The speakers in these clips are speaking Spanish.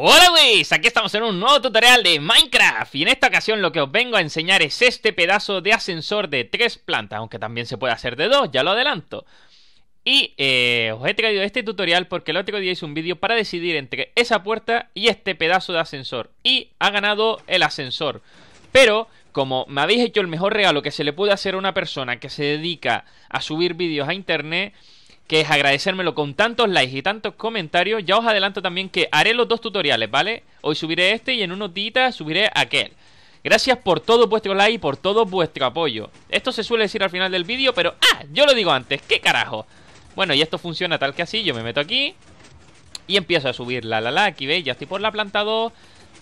Hola guys, aquí estamos en un nuevo tutorial de Minecraft y en esta ocasión lo que os vengo a enseñar es este pedazo de ascensor de tres plantas, aunque también se puede hacer de dos, ya lo adelanto. Y eh, os he traído este tutorial porque el otro día hice un vídeo para decidir entre esa puerta y este pedazo de ascensor y ha ganado el ascensor. Pero como me habéis hecho el mejor regalo que se le puede hacer a una persona que se dedica a subir vídeos a internet que es agradecérmelo con tantos likes y tantos comentarios. Ya os adelanto también que haré los dos tutoriales, ¿vale? Hoy subiré este y en unos días subiré aquel. Gracias por todo vuestro like y por todo vuestro apoyo. Esto se suele decir al final del vídeo, pero ¡ah! Yo lo digo antes, ¿qué carajo? Bueno, y esto funciona tal que así, yo me meto aquí y empiezo a subir, la la la, aquí veis, ya estoy por la planta 2,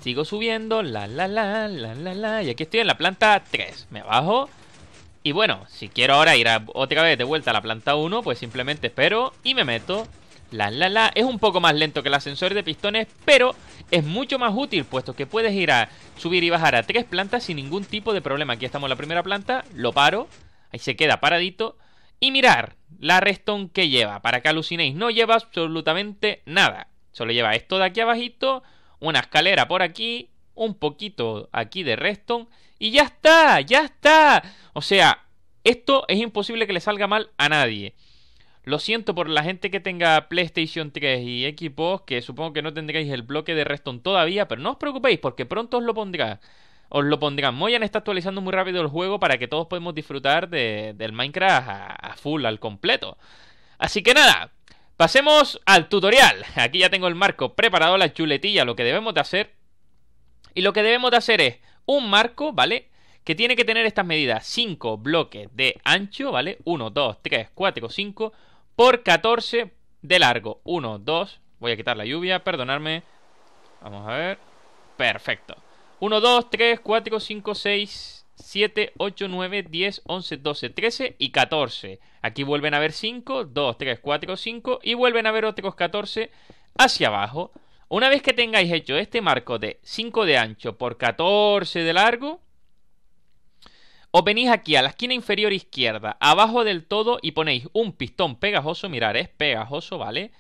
sigo subiendo, la la la, la la la, y aquí estoy en la planta 3, me bajo y bueno, si quiero ahora ir a, otra vez de vuelta a la planta 1, pues simplemente espero y me meto. La, la, la. Es un poco más lento que el ascensor de pistones, pero es mucho más útil, puesto que puedes ir a subir y bajar a tres plantas sin ningún tipo de problema. Aquí estamos en la primera planta, lo paro, ahí se queda paradito. Y mirar la restón que lleva, para que alucinéis, no lleva absolutamente nada. Solo lleva esto de aquí abajito, una escalera por aquí, un poquito aquí de reston y ya está, ya está. O sea, esto es imposible que le salga mal a nadie. Lo siento por la gente que tenga PlayStation 3 y Xbox, que supongo que no tendréis el bloque de Reston todavía, pero no os preocupéis porque pronto os lo pondrá. Os lo pondrán. Moyan está actualizando muy rápido el juego para que todos podamos disfrutar de, del Minecraft a full, al completo. Así que nada, pasemos al tutorial. Aquí ya tengo el marco preparado, la chuletilla, lo que debemos de hacer. Y lo que debemos de hacer es un marco, ¿vale? Que tiene que tener estas medidas, 5 bloques de ancho, ¿vale? 1, 2, 3, 4, 5 por 14 de largo. 1, 2, voy a quitar la lluvia, perdonadme. Vamos a ver. Perfecto. 1, 2, 3, 4, 5, 6, 7, 8, 9, 10, 11, 12, 13 y 14. Aquí vuelven a haber 5, 2, 3, 4, 5 y vuelven a haber otros 14 hacia abajo. Una vez que tengáis hecho este marco de 5 de ancho por 14 de largo, os venís aquí a la esquina inferior izquierda, abajo del todo y ponéis un pistón pegajoso, mirar, es pegajoso, ¿vale?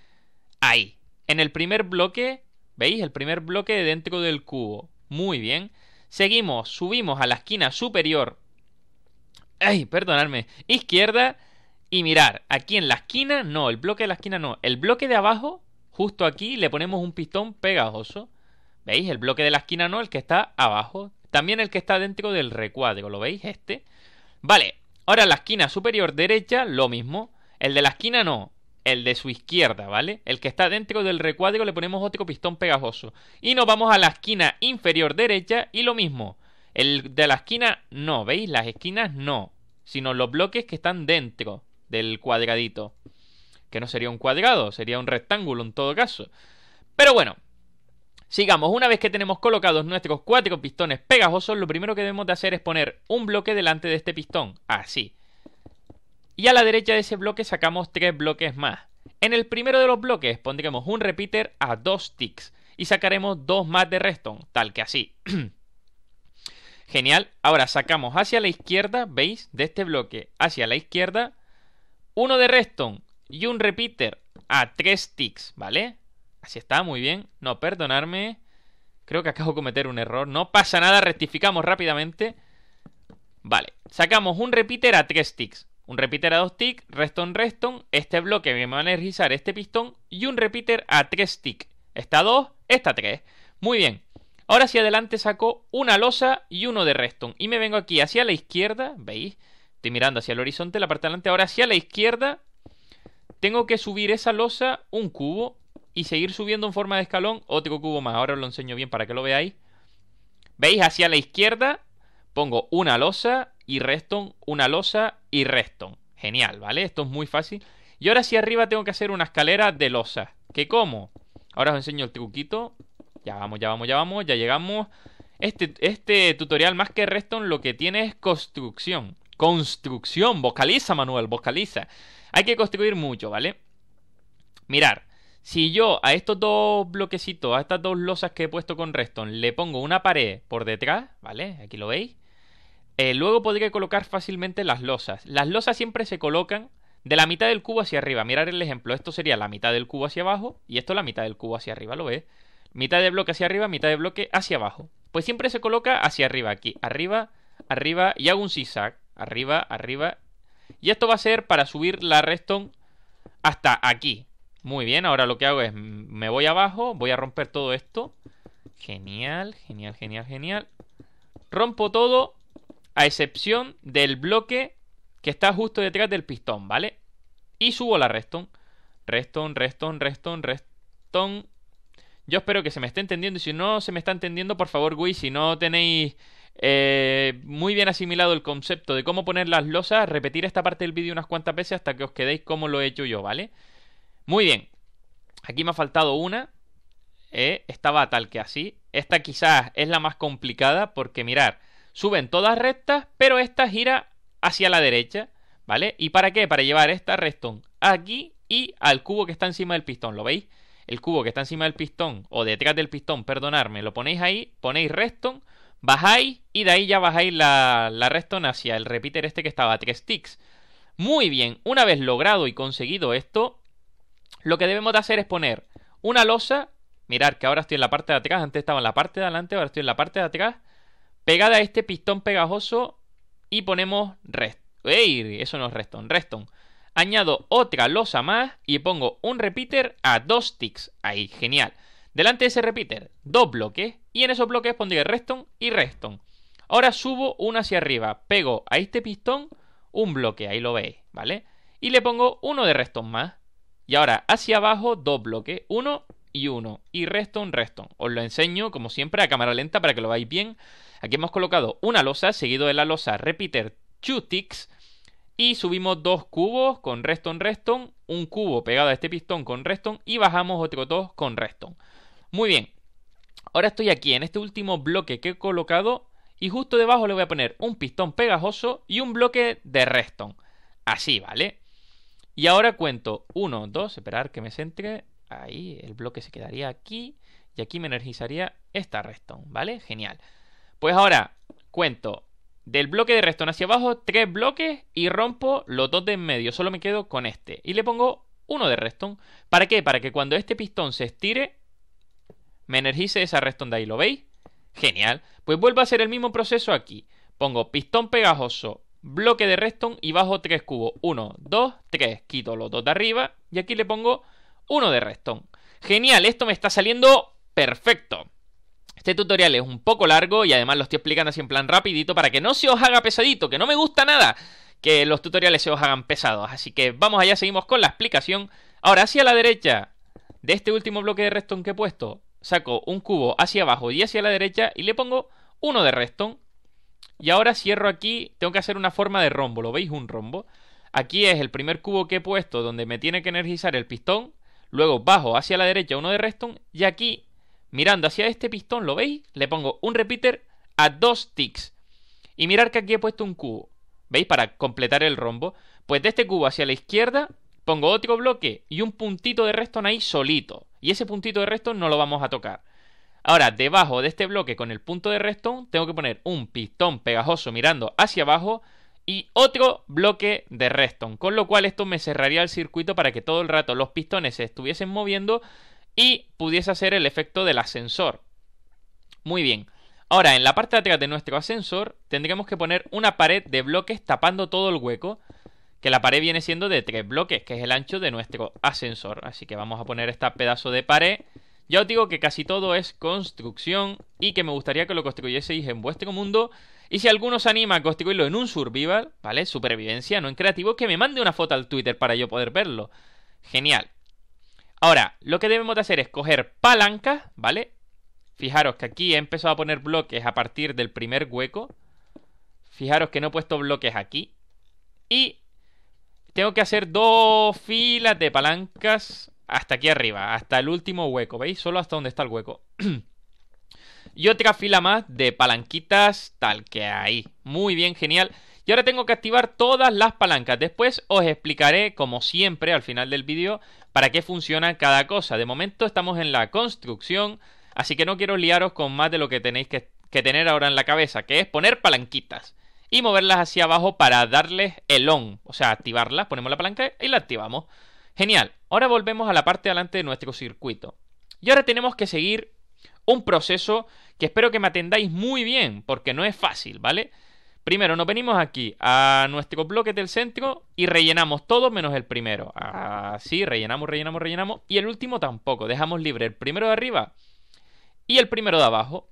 Ahí, en el primer bloque, ¿veis? El primer bloque de dentro del cubo. Muy bien. Seguimos, subimos a la esquina superior. Ay, perdonadme. Izquierda. Y mirar, aquí en la esquina, no, el bloque de la esquina no. El bloque de abajo justo aquí le ponemos un pistón pegajoso. ¿Veis? El bloque de la esquina no, el que está abajo. También el que está dentro del recuadro, ¿lo veis? Este. Vale, ahora la esquina superior derecha, lo mismo. El de la esquina no, el de su izquierda, ¿vale? El que está dentro del recuadro le ponemos otro pistón pegajoso. Y nos vamos a la esquina inferior derecha y lo mismo. El de la esquina no, ¿veis? Las esquinas no, sino los bloques que están dentro del cuadradito que no sería un cuadrado, sería un rectángulo en todo caso. Pero bueno, sigamos. Una vez que tenemos colocados nuestros cuatro pistones pegajosos, lo primero que debemos de hacer es poner un bloque delante de este pistón, así. Y a la derecha de ese bloque sacamos tres bloques más. En el primero de los bloques pondremos un repeater a dos ticks y sacaremos dos más de redstone, tal que así. Genial. Ahora sacamos hacia la izquierda, ¿veis? De este bloque hacia la izquierda, uno de redstone y un repeater a 3 ticks, ¿vale? Así está, muy bien. No, perdonarme. Creo que acabo de cometer un error. No pasa nada, rectificamos rápidamente. Vale, sacamos un repeater a 3 ticks. Un repeater a 2 ticks, reston, reston. Este bloque me va a energizar este pistón. Y un repeater a 3 ticks. Esta 2, esta 3. Muy bien. Ahora hacia adelante saco una losa y uno de reston. Y me vengo aquí hacia la izquierda. ¿Veis? Estoy mirando hacia el horizonte, la parte de Ahora hacia la izquierda tengo que subir esa losa un cubo y seguir subiendo en forma de escalón otro cubo más. Ahora os lo enseño bien para que lo veáis. ¿Veis? Hacia la izquierda pongo una losa y redstone, una losa y redstone. Genial, ¿vale? Esto es muy fácil. Y ahora hacia arriba tengo que hacer una escalera de losa. ¿Qué como? Ahora os enseño el truquito. Ya vamos, ya vamos, ya vamos, ya llegamos. Este, este tutorial más que redstone lo que tiene es construcción. Construcción, vocaliza Manuel, vocaliza. Hay que construir mucho, ¿vale? Mirar, si yo a estos dos bloquecitos, a estas dos losas que he puesto con Reston, le pongo una pared por detrás, ¿vale? Aquí lo veis. Eh, luego podría colocar fácilmente las losas. Las losas siempre se colocan de la mitad del cubo hacia arriba. Mirar el ejemplo, esto sería la mitad del cubo hacia abajo y esto la mitad del cubo hacia arriba, ¿lo ves? Mitad de bloque hacia arriba, mitad de bloque hacia abajo. Pues siempre se coloca hacia arriba aquí, arriba, arriba y hago un zigzag. Arriba, arriba. Y esto va a ser para subir la redstone hasta aquí. Muy bien, ahora lo que hago es mm, me voy abajo, voy a romper todo esto. Genial, genial, genial, genial. Rompo todo a excepción del bloque que está justo detrás del pistón, ¿vale? Y subo la redstone. Redstone, redstone, redstone, redstone. Yo espero que se me esté entendiendo y si no se me está entendiendo, por favor, Gui, si no tenéis eh, muy bien asimilado el concepto de cómo poner las losas. Repetir esta parte del vídeo unas cuantas veces hasta que os quedéis como lo he hecho yo, ¿vale? Muy bien. Aquí me ha faltado una. Eh, estaba tal que así. Esta quizás es la más complicada porque mirar, suben todas rectas, pero esta gira hacia la derecha, ¿vale? ¿Y para qué? Para llevar esta reston aquí y al cubo que está encima del pistón, ¿lo veis? El cubo que está encima del pistón o detrás del pistón, perdonadme, lo ponéis ahí, ponéis restón bajáis y de ahí ya bajáis la, la redstone hacia el repeater este que estaba a 3 ticks Muy bien, una vez logrado y conseguido esto, lo que debemos de hacer es poner una losa, mirar que ahora estoy en la parte de atrás, antes estaba en la parte de adelante, ahora estoy en la parte de atrás, pegada a este pistón pegajoso y ponemos rest. ¡Ey! Eso no es reston, reston. Añado otra losa más y pongo un repeater a dos ticks. Ahí, genial. Delante de ese repeater, dos bloques. Y en esos bloques pondría redstone y redstone. Ahora subo uno hacia arriba, pego a este pistón un bloque, ahí lo veis, ¿vale? Y le pongo uno de redstone más. Y ahora hacia abajo dos bloques, uno y uno. Y redstone, redstone. Os lo enseño, como siempre, a cámara lenta para que lo veáis bien. Aquí hemos colocado una losa, seguido de la losa repeater two ticks. Y subimos dos cubos con redstone, redstone. Un cubo pegado a este pistón con redstone. Y bajamos otro dos con redstone. Muy bien. Ahora estoy aquí en este último bloque que he colocado y justo debajo le voy a poner un pistón pegajoso y un bloque de redstone. Así, ¿vale? Y ahora cuento 1, 2, esperar que me centre. Ahí, el bloque se quedaría aquí y aquí me energizaría esta redstone, ¿vale? Genial. Pues ahora cuento del bloque de redstone hacia abajo tres bloques y rompo los dos de en medio. Solo me quedo con este y le pongo uno de redstone. ¿Para qué? Para que cuando este pistón se estire me energice esa redstone de ahí, ¿lo veis? Genial. Pues vuelvo a hacer el mismo proceso aquí. Pongo pistón pegajoso, bloque de redstone y bajo tres cubos. 1, dos, 3. Quito los dos de arriba y aquí le pongo uno de redstone. Genial, esto me está saliendo perfecto. Este tutorial es un poco largo y además lo estoy explicando así en plan rapidito para que no se os haga pesadito, que no me gusta nada que los tutoriales se os hagan pesados. Así que vamos allá, seguimos con la explicación. Ahora hacia la derecha de este último bloque de redstone que he puesto, saco un cubo hacia abajo y hacia la derecha y le pongo uno de redstone. Y ahora cierro aquí, tengo que hacer una forma de rombo, ¿lo veis? Un rombo. Aquí es el primer cubo que he puesto donde me tiene que energizar el pistón. Luego bajo hacia la derecha uno de redstone y aquí, mirando hacia este pistón, ¿lo veis? Le pongo un repeater a dos ticks. Y mirar que aquí he puesto un cubo, ¿veis? Para completar el rombo. Pues de este cubo hacia la izquierda pongo otro bloque y un puntito de redstone ahí solito. Y ese puntito de redstone no lo vamos a tocar. Ahora, debajo de este bloque con el punto de redstone, tengo que poner un pistón pegajoso mirando hacia abajo y otro bloque de redstone. Con lo cual esto me cerraría el circuito para que todo el rato los pistones se estuviesen moviendo y pudiese hacer el efecto del ascensor. Muy bien. Ahora, en la parte de atrás de nuestro ascensor tendríamos que poner una pared de bloques tapando todo el hueco que la pared viene siendo de tres bloques, que es el ancho de nuestro ascensor. Así que vamos a poner este pedazo de pared. Ya os digo que casi todo es construcción y que me gustaría que lo construyeseis en vuestro mundo. Y si alguno se anima a construirlo en un survival, ¿vale? Supervivencia, no en creativo, que me mande una foto al Twitter para yo poder verlo. Genial. Ahora, lo que debemos de hacer es coger palancas, ¿vale? Fijaros que aquí he empezado a poner bloques a partir del primer hueco. Fijaros que no he puesto bloques aquí. Y tengo que hacer dos filas de palancas hasta aquí arriba, hasta el último hueco, ¿veis? Solo hasta donde está el hueco. y otra fila más de palanquitas tal que ahí. Muy bien, genial. Y ahora tengo que activar todas las palancas. Después os explicaré, como siempre, al final del vídeo, para qué funciona cada cosa. De momento estamos en la construcción, así que no quiero liaros con más de lo que tenéis que, que tener ahora en la cabeza, que es poner palanquitas y moverlas hacia abajo para darles el on, o sea, activarlas, ponemos la palanca y la activamos. Genial, ahora volvemos a la parte de delante de nuestro circuito. Y ahora tenemos que seguir un proceso que espero que me atendáis muy bien, porque no es fácil, ¿vale? Primero nos venimos aquí a nuestro bloque del centro y rellenamos todo menos el primero. Así, ah, rellenamos, rellenamos, rellenamos. Y el último tampoco. Dejamos libre el primero de arriba y el primero de abajo.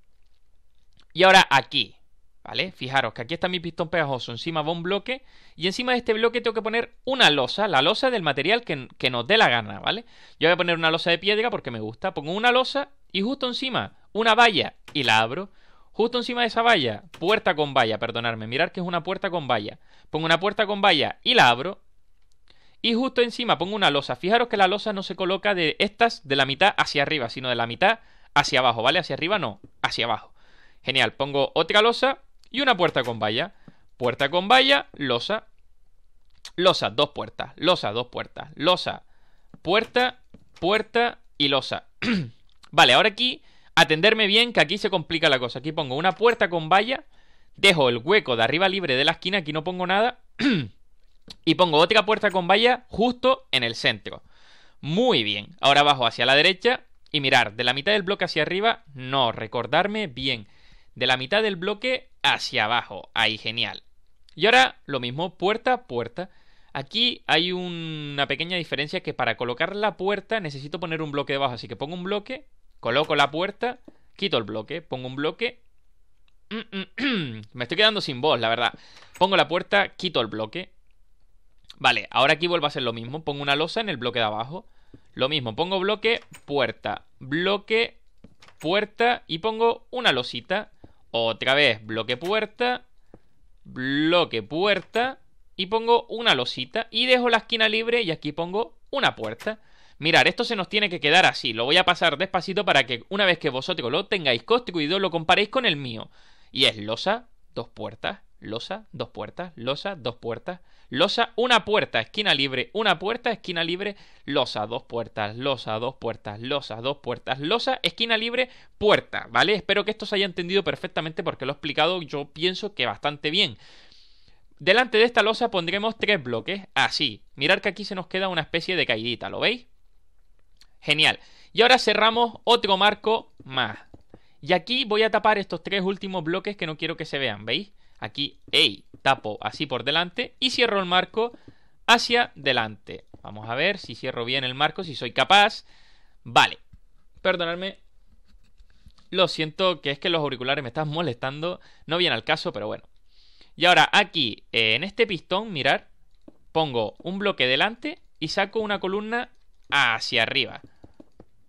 Y ahora aquí. ¿Vale? Fijaros que aquí está mi pistón pegajoso, encima va un bloque y encima de este bloque tengo que poner una losa, la losa del material que, nos dé la gana, ¿vale? Yo voy a poner una losa de piedra porque me gusta, pongo una losa y justo encima una valla y la abro. Justo encima de esa valla, puerta con valla, perdonadme, mirar que es una puerta con valla. Pongo una puerta con valla y la abro. Y justo encima pongo una losa. Fijaros que la losa no se coloca de estas de la mitad hacia arriba, sino de la mitad hacia abajo, ¿vale? Hacia arriba no, hacia abajo. Genial, pongo otra losa y una puerta con valla. Puerta con valla, losa. Losa, dos puertas. Losa, dos puertas. Losa, puerta, puerta y losa. vale, ahora aquí, atenderme bien que aquí se complica la cosa. Aquí pongo una puerta con valla, dejo el hueco de arriba libre de la esquina, aquí no pongo nada. y pongo otra puerta con valla justo en el centro. Muy bien. Ahora bajo hacia la derecha y mirar de la mitad del bloque hacia arriba. No, recordarme bien de la mitad del bloque hacia abajo. Ahí, genial. Y ahora lo mismo, puerta puerta. Aquí hay una pequeña diferencia que para colocar la puerta necesito poner un bloque debajo. Así que pongo un bloque, coloco la puerta, quito el bloque, pongo un bloque. Me estoy quedando sin voz, la verdad. Pongo la puerta, quito el bloque. Vale, ahora aquí vuelvo a hacer lo mismo. Pongo una losa en el bloque de abajo. Lo mismo, pongo bloque, puerta, bloque, puerta y pongo una losita otra vez, bloque puerta, bloque puerta y pongo una losita y dejo la esquina libre y aquí pongo una puerta. Mirad, esto se nos tiene que quedar así. Lo voy a pasar despacito para que una vez que vosotros lo tengáis construido lo comparéis con el mío. Y es losa, dos puertas. Losa, dos puertas, losa, dos puertas, losa, una puerta, esquina libre, una puerta, esquina libre, losa, dos puertas, losa, dos puertas, losa, dos puertas, losa, esquina libre, puerta, ¿vale? Espero que esto se haya entendido perfectamente porque lo he explicado yo pienso que bastante bien. Delante de esta losa pondremos tres bloques, así. Mirad que aquí se nos queda una especie de caidita, ¿lo veis? Genial. Y ahora cerramos otro marco más. Y aquí voy a tapar estos tres últimos bloques que no quiero que se vean, ¿veis? Aquí, hey, tapo así por delante y cierro el marco hacia delante. Vamos a ver si cierro bien el marco, si soy capaz. Vale, perdonadme. Lo siento que es que los auriculares me están molestando. No viene al caso, pero bueno. Y ahora aquí, eh, en este pistón, mirar, pongo un bloque delante y saco una columna hacia arriba.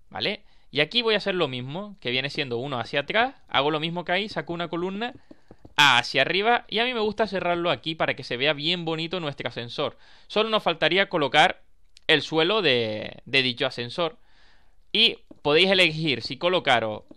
¿Vale? Y aquí voy a hacer lo mismo, que viene siendo uno hacia atrás. Hago lo mismo que ahí, saco una columna hacia arriba y a mí me gusta cerrarlo aquí para que se vea bien bonito nuestro ascensor. Solo nos faltaría colocar el suelo de, dicho ascensor y podéis elegir si,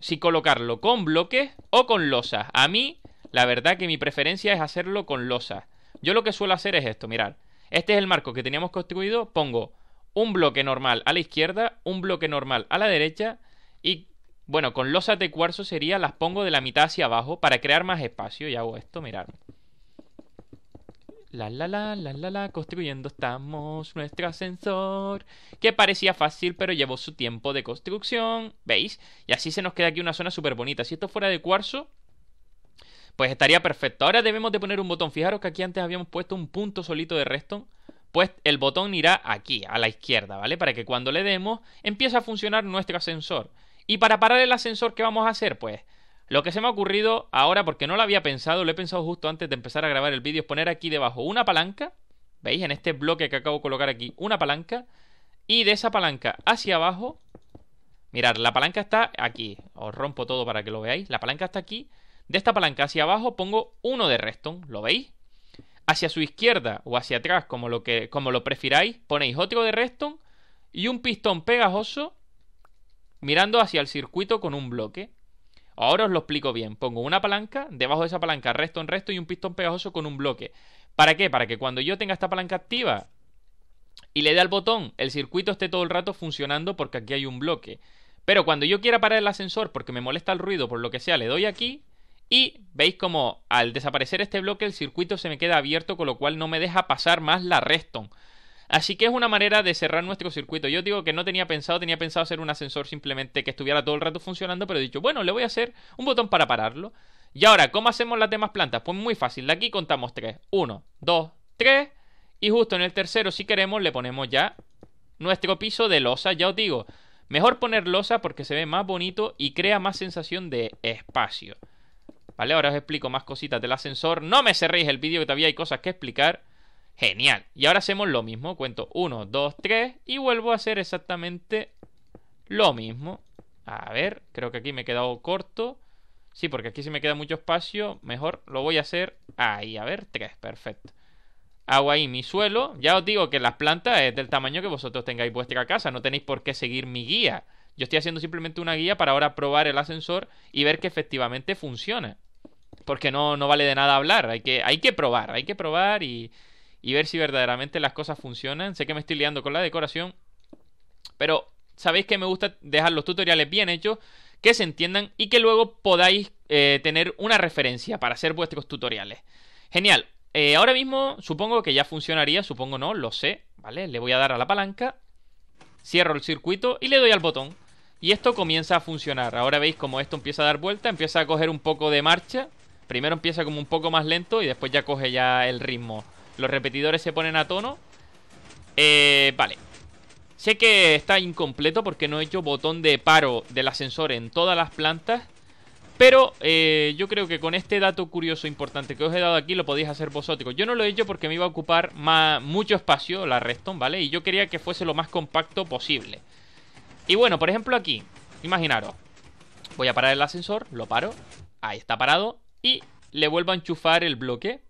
si colocarlo con bloques o con losas. A mí, la verdad que mi preferencia es hacerlo con losas. Yo lo que suelo hacer es esto, mirad. Este es el marco que teníamos construido, pongo un bloque normal a la izquierda, un bloque normal a la derecha y bueno, con losas de cuarzo sería las pongo de la mitad hacia abajo para crear más espacio. Y hago esto, mirad. La la la la la la, construyendo estamos nuestro ascensor. Que parecía fácil, pero llevó su tiempo de construcción. ¿Veis? Y así se nos queda aquí una zona súper bonita. Si esto fuera de cuarzo, pues estaría perfecto. Ahora debemos de poner un botón. Fijaros que aquí antes habíamos puesto un punto solito de redstone. Pues el botón irá aquí, a la izquierda, ¿vale? Para que cuando le demos, empiece a funcionar nuestro ascensor. Y para parar el ascensor, ¿qué vamos a hacer? Pues lo que se me ha ocurrido ahora, porque no lo había pensado, lo he pensado justo antes de empezar a grabar el vídeo, es poner aquí debajo una palanca, ¿veis? En este bloque que acabo de colocar aquí, una palanca, y de esa palanca hacia abajo, mirad, la palanca está aquí, os rompo todo para que lo veáis, la palanca está aquí, de esta palanca hacia abajo pongo uno de reston, ¿lo veis? Hacia su izquierda o hacia atrás, como lo, que, como lo prefiráis, ponéis otro de reston y un pistón pegajoso mirando hacia el circuito con un bloque. Ahora os lo explico bien. Pongo una palanca, debajo de esa palanca reston, reston resto y un pistón pegajoso con un bloque. ¿Para qué? Para que cuando yo tenga esta palanca activa y le dé al botón, el circuito esté todo el rato funcionando porque aquí hay un bloque. Pero cuando yo quiera parar el ascensor porque me molesta el ruido, por lo que sea, le doy aquí y veis como al desaparecer este bloque el circuito se me queda abierto, con lo cual no me deja pasar más la reston Así que es una manera de cerrar nuestro circuito. Yo digo que no tenía pensado, tenía pensado hacer un ascensor simplemente que estuviera todo el rato funcionando, pero he dicho, bueno, le voy a hacer un botón para pararlo. Y ahora, ¿cómo hacemos las demás plantas? Pues muy fácil, de aquí contamos tres. Uno, dos, tres. Y justo en el tercero, si queremos, le ponemos ya nuestro piso de losa. Ya os digo, mejor poner losa porque se ve más bonito y crea más sensación de espacio. Vale, ahora os explico más cositas del ascensor. No me cerréis el vídeo que todavía hay cosas que explicar. Genial. Y ahora hacemos lo mismo. Cuento 1, 2, 3 y vuelvo a hacer exactamente lo mismo. A ver, creo que aquí me he quedado corto. Sí, porque aquí se me queda mucho espacio. Mejor lo voy a hacer ahí. A ver, tres, perfecto. Hago ahí mi suelo. Ya os digo que las plantas es del tamaño que vosotros tengáis vuestra casa. No tenéis por qué seguir mi guía. Yo estoy haciendo simplemente una guía para ahora probar el ascensor y ver que efectivamente funciona. Porque no, no vale de nada hablar. Hay que, hay que probar, hay que probar y y ver si verdaderamente las cosas funcionan. Sé que me estoy liando con la decoración, pero sabéis que me gusta dejar los tutoriales bien hechos, que se entiendan y que luego podáis eh, tener una referencia para hacer vuestros tutoriales. Genial. Eh, ahora mismo supongo que ya funcionaría, supongo no, lo sé, ¿vale? Le voy a dar a la palanca, cierro el circuito y le doy al botón. Y esto comienza a funcionar. Ahora veis como esto empieza a dar vuelta, empieza a coger un poco de marcha. Primero empieza como un poco más lento y después ya coge ya el ritmo. Los repetidores se ponen a tono. Eh, vale. Sé que está incompleto porque no he hecho botón de paro del ascensor en todas las plantas. Pero eh, yo creo que con este dato curioso importante que os he dado aquí lo podéis hacer vosotros. Yo no lo he hecho porque me iba a ocupar mucho espacio la Redstone, ¿vale? Y yo quería que fuese lo más compacto posible. Y bueno, por ejemplo aquí, imaginaros. Voy a parar el ascensor, lo paro. Ahí está parado. Y le vuelvo a enchufar el bloque.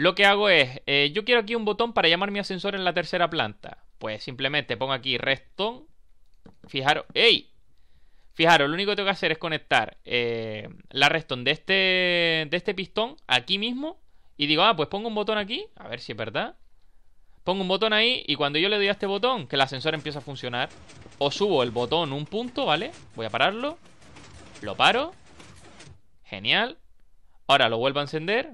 Lo que hago es, eh, yo quiero aquí un botón para llamar mi ascensor en la tercera planta. Pues simplemente pongo aquí redstone. Fijaros, ¡ey! Fijaros, lo único que tengo que hacer es conectar eh, la redstone de este, de este pistón aquí mismo. Y digo, ah, pues pongo un botón aquí, a ver si es verdad. Pongo un botón ahí y cuando yo le doy a este botón, que el ascensor empieza a funcionar, o subo el botón un punto, ¿vale? Voy a pararlo, lo paro, genial. Ahora lo vuelvo a encender,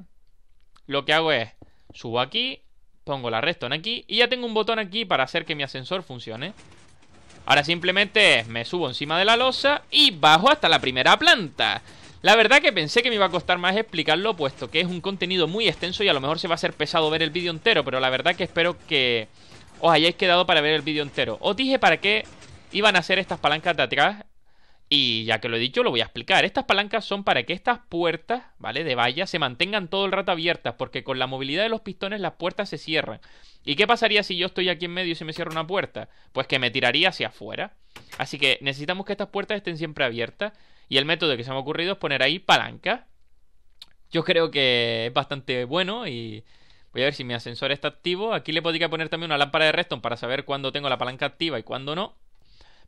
lo que hago es subo aquí, pongo la redstone aquí y ya tengo un botón aquí para hacer que mi ascensor funcione. Ahora simplemente me subo encima de la losa y bajo hasta la primera planta. La verdad que pensé que me iba a costar más explicarlo, puesto que es un contenido muy extenso y a lo mejor se va a hacer pesado ver el vídeo entero, pero la verdad que espero que os hayáis quedado para ver el vídeo entero. Os dije para qué iban a hacer estas palancas de atrás y ya que lo he dicho, lo voy a explicar. Estas palancas son para que estas puertas, ¿vale? De valla se mantengan todo el rato abiertas, porque con la movilidad de los pistones las puertas se cierran. ¿Y qué pasaría si yo estoy aquí en medio y se me cierra una puerta? Pues que me tiraría hacia afuera. Así que necesitamos que estas puertas estén siempre abiertas. Y el método que se me ha ocurrido es poner ahí palanca. Yo creo que es bastante bueno y voy a ver si mi ascensor está activo. Aquí le podría poner también una lámpara de redstone para saber cuándo tengo la palanca activa y cuándo no.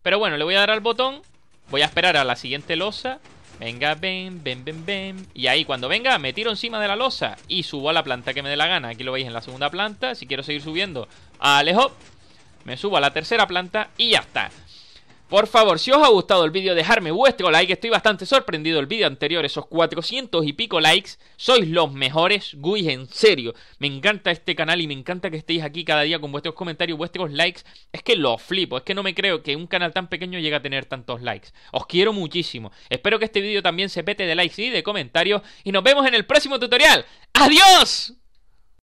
Pero bueno, le voy a dar al botón Voy a esperar a la siguiente losa. Venga, ven, ven, ven, ven. Y ahí cuando venga me tiro encima de la losa y subo a la planta que me dé la gana. Aquí lo veis en la segunda planta. Si quiero seguir subiendo, alejo. Me subo a la tercera planta y ya está. Por favor, si os ha gustado el vídeo, dejadme vuestro like. Estoy bastante sorprendido. El vídeo anterior, esos 400 y pico likes. Sois los mejores, Guis, en serio. Me encanta este canal y me encanta que estéis aquí cada día con vuestros comentarios, vuestros likes. Es que lo flipo. Es que no me creo que un canal tan pequeño llegue a tener tantos likes. Os quiero muchísimo. Espero que este vídeo también se pete de likes y de comentarios. Y nos vemos en el próximo tutorial. ¡Adiós!